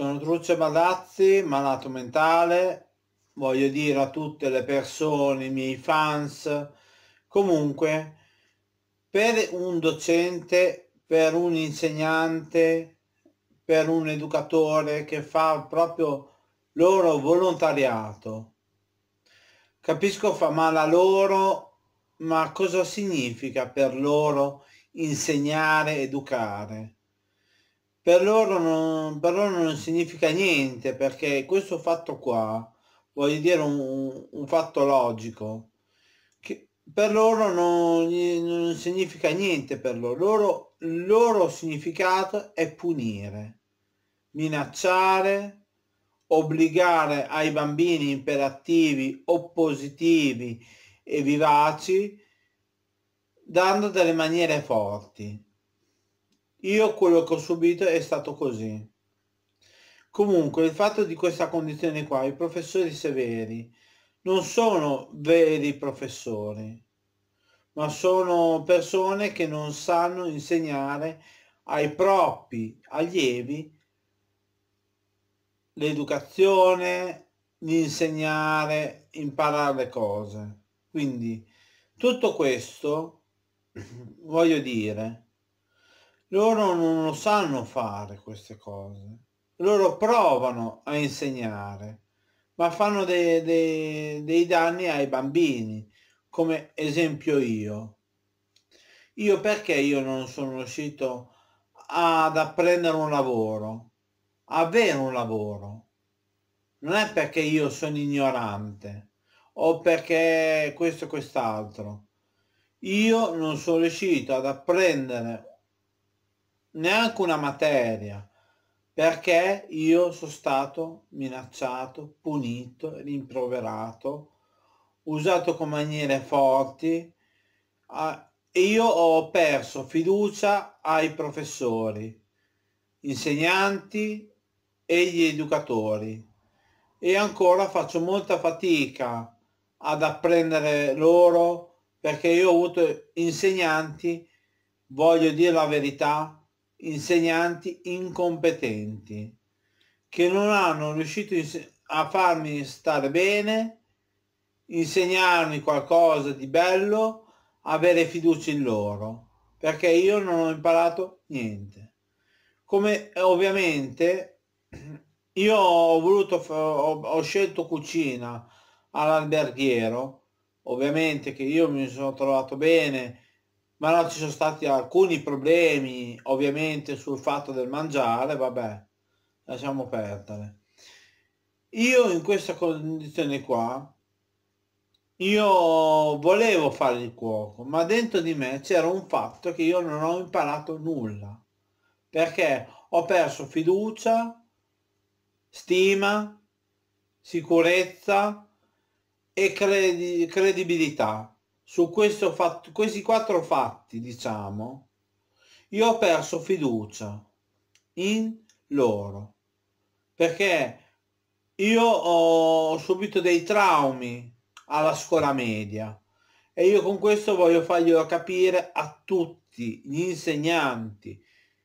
Sono Truccio Badazzi, malato mentale, voglio dire a tutte le persone, i miei fans, comunque per un docente, per un insegnante, per un educatore che fa proprio loro volontariato. Capisco fa male a loro, ma cosa significa per loro insegnare, educare? per loro, non, per loro non significa niente perché questo fatto qua voglio dire un, un fatto logico che per loro non, non significa niente per loro. loro il loro significato è punire minacciare obbligare ai bambini imperattivi oppositivi e vivaci dando delle maniere forti io quello che ho subito è stato così. Comunque il fatto di questa condizione qua, i professori severi non sono veri professori, ma sono persone che non sanno insegnare ai propri allievi l'educazione, l'insegnare, imparare le cose. Quindi tutto questo, voglio dire, loro non lo sanno fare queste cose. Loro provano a insegnare, ma fanno dei, dei, dei danni ai bambini, come esempio io. Io perché io non sono riuscito ad apprendere un lavoro, avere un lavoro? Non è perché io sono ignorante o perché questo e quest'altro. Io non sono riuscito ad apprendere neanche una materia, perché io sono stato minacciato, punito, rimproverato, usato con maniere forti e io ho perso fiducia ai professori, insegnanti e gli educatori e ancora faccio molta fatica ad apprendere loro perché io ho avuto insegnanti, voglio dire la verità, insegnanti incompetenti che non hanno riuscito a farmi stare bene, insegnarmi qualcosa di bello, avere fiducia in loro, perché io non ho imparato niente. Come eh, ovviamente io ho voluto, ho, scelto cucina all'alberghiero, ovviamente che io mi sono trovato bene, ma no, ci sono stati alcuni problemi ovviamente sul fatto del mangiare, vabbè, lasciamo perdere. Io in questa condizione qua, io volevo fare il cuoco, ma dentro di me c'era un fatto che io non ho imparato nulla, perché ho perso fiducia, stima, sicurezza e credi credibilità su fatto, questi quattro fatti, diciamo, io ho perso fiducia in loro, perché io ho subito dei traumi alla scuola media e io con questo voglio farglielo capire a tutti gli insegnanti,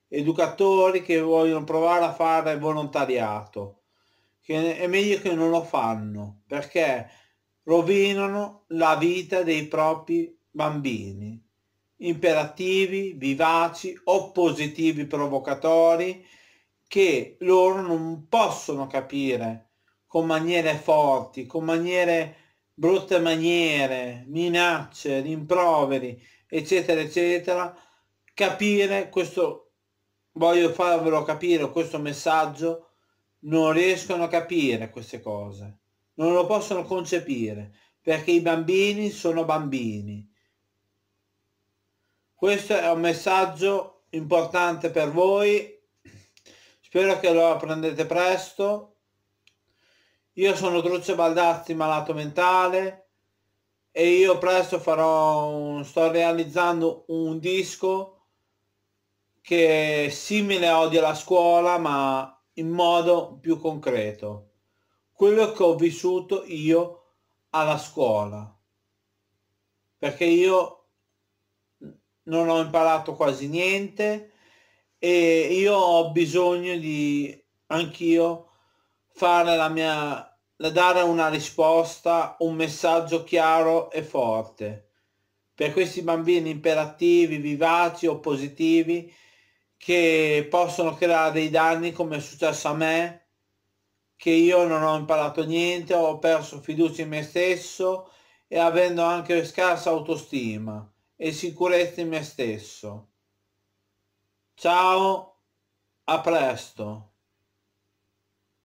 educatori che vogliono provare a fare volontariato, che è meglio che non lo fanno, perché rovinano la vita dei propri bambini. Imperativi, vivaci, oppositivi, provocatori, che loro non possono capire con maniere forti, con maniere brutte maniere, minacce, rimproveri, eccetera, eccetera, capire questo, voglio farvelo capire questo messaggio, non riescono a capire queste cose non lo possono concepire perché i bambini sono bambini. Questo è un messaggio importante per voi, spero che lo apprendete presto. Io sono Truccio Baldazzi, malato mentale, e io presto farò, un, sto realizzando un disco che è simile a Odio alla scuola, ma in modo più concreto quello che ho vissuto io alla scuola perché io non ho imparato quasi niente e io ho bisogno di anch'io fare la mia dare una risposta un messaggio chiaro e forte per questi bambini imperativi vivaci o positivi che possono creare dei danni come è successo a me che io non ho imparato niente, ho perso fiducia in me stesso e avendo anche scarsa autostima e sicurezza in me stesso. Ciao, a presto.